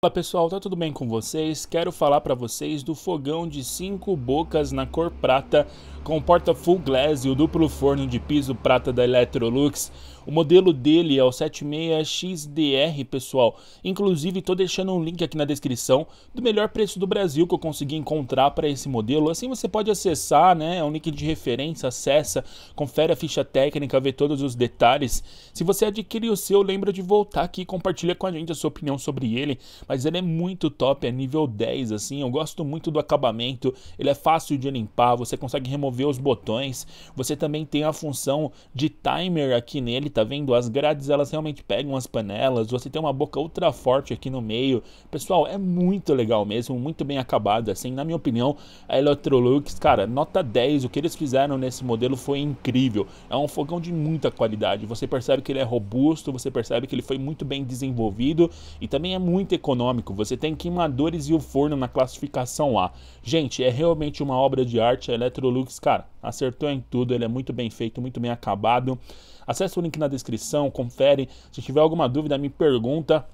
Olá pessoal, tá tudo bem com vocês? Quero falar para vocês do fogão de 5 bocas na cor prata, com porta full glass e o duplo forno de piso prata da Electrolux, o modelo dele é o 76XDR, pessoal. Inclusive, estou deixando um link aqui na descrição do melhor preço do Brasil que eu consegui encontrar para esse modelo. Assim você pode acessar, né? É um link de referência, acessa, confere a ficha técnica, vê todos os detalhes. Se você adquirir o seu, lembra de voltar aqui e compartilha com a gente a sua opinião sobre ele. Mas ele é muito top, é nível 10, assim. Eu gosto muito do acabamento, ele é fácil de limpar, você consegue remover os botões. Você também tem a função de timer aqui nele, tá vendo? As grades elas realmente pegam as panelas, você tem uma boca ultra forte aqui no meio. Pessoal, é muito legal mesmo, muito bem acabada, assim, na minha opinião, a Electrolux, cara, nota 10, o que eles fizeram nesse modelo foi incrível. É um fogão de muita qualidade, você percebe que ele é robusto, você percebe que ele foi muito bem desenvolvido e também é muito econômico. Você tem queimadores e o forno na classificação A. Gente, é realmente uma obra de arte a Electrolux, cara Acertou em tudo, ele é muito bem feito, muito bem acabado. Acesse o link na descrição, confere. Se tiver alguma dúvida, me pergunta.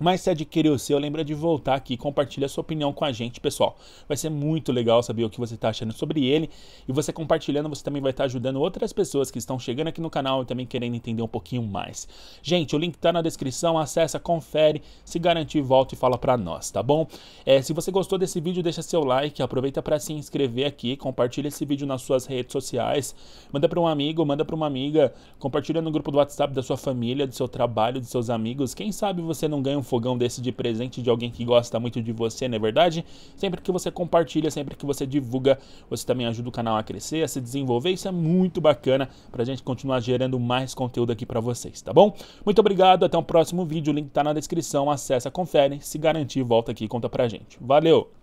Mas se adquiriu o seu, lembra de voltar aqui e compartilhar sua opinião com a gente, pessoal. Vai ser muito legal saber o que você está achando sobre ele. E você compartilhando, você também vai estar tá ajudando outras pessoas que estão chegando aqui no canal e também querendo entender um pouquinho mais. Gente, o link está na descrição, acessa, confere, se garantir, volta e fala para nós, tá bom? É, se você gostou desse vídeo, deixa seu like, aproveita para se inscrever aqui, compartilha esse vídeo nas suas redes sociais, manda para um amigo, manda para uma amiga, compartilha no grupo do WhatsApp da sua família, do seu trabalho, dos seus amigos. Quem sabe você não ganha um fogão desse de presente de alguém que gosta muito de você, não é verdade? Sempre que você compartilha, sempre que você divulga, você também ajuda o canal a crescer, a se desenvolver. Isso é muito bacana para a gente continuar gerando mais conteúdo aqui para vocês, tá bom? Muito obrigado, até o próximo vídeo. O link está na descrição. Acesse, confere, se garantir, volta aqui e conta pra gente. Valeu!